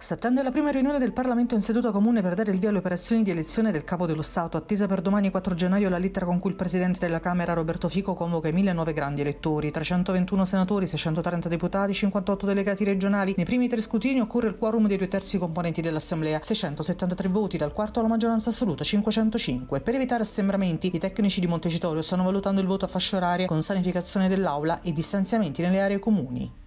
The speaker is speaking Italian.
S'attende alla prima riunione del Parlamento in seduta comune per dare il via alle operazioni di elezione del Capo dello Stato, attesa per domani 4 gennaio la lettera con cui il Presidente della Camera Roberto Fico convoca i 1009 grandi elettori, 321 senatori, 630 deputati, 58 delegati regionali. Nei primi tre scrutini occorre il quorum dei due terzi componenti dell'Assemblea, 673 voti, dal quarto alla maggioranza assoluta 505. Per evitare assembramenti, i tecnici di Montecitorio stanno valutando il voto a fascia oraria con sanificazione dell'aula e distanziamenti nelle aree comuni.